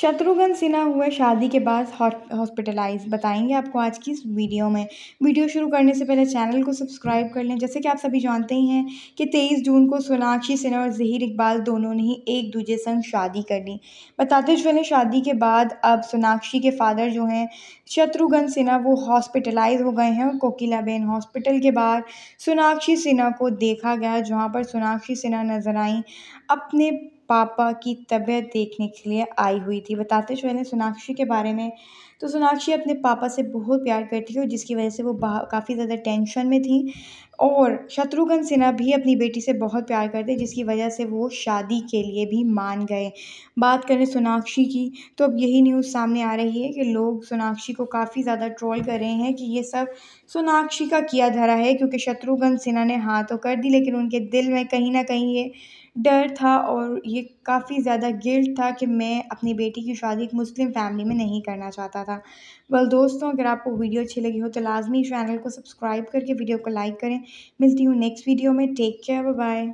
शत्रुघ्न सिन्हा हुए शादी के बाद हॉस्पिटलाइज बताएंगे आपको आज की इस वीडियो में वीडियो शुरू करने से पहले चैनल को सब्सक्राइब कर लें जैसे कि आप सभी जानते ही हैं कि 23 जून को सोनाक्षी सिन्हा और जहीर इकबाल दोनों ने ही एक दूजे संग शादी कर ली बताते चले शादी के बाद अब सोनाक्षी के फादर जो हैं शत्रुघ्न सिन्हा वो हॉस्पिटलाइज हो गए हैं और कोकिलाबेन हॉस्पिटल के बाद सोनाक्षी सिन्हा को देखा गया जहाँ पर सोनाक्षी सिन्हा नजर आई अपने पापा की तबीयत देखने के लिए आई हुई थी बताते जो है ना सोनाक्षी के बारे में तो सोनाक्षी अपने पापा से बहुत प्यार करती है और जिसकी वजह से वो काफ़ी ज़्यादा टेंशन में थी और शत्रुघ्न सिन्हा भी अपनी बेटी से बहुत प्यार करते जिसकी वजह से वो शादी के लिए भी मान गए बात करें सोनाक्षी की तो अब यही न्यूज़ सामने आ रही है कि लोग सोनाक्षी को काफ़ी ज़्यादा ट्रोल कर रहे हैं कि ये सब सोनाक्षी का किया धरा है क्योंकि शत्रुघ्न सिन्हा ने हाँ तो कर दी लेकिन उनके दिल में कहीं ना कहीं ये डर था और ये काफ़ी ज़्यादा गिल्ट था कि मैं अपनी बेटी की शादी एक मुस्लिम फैमिली में नहीं करना चाहता था बल दोस्तों अगर आपको वीडियो अच्छी लगी हो तो लाजमी चैनल को सब्सक्राइब करके वीडियो को लाइक करें मिलती हूँ नेक्स्ट वीडियो में टेक केयर बाय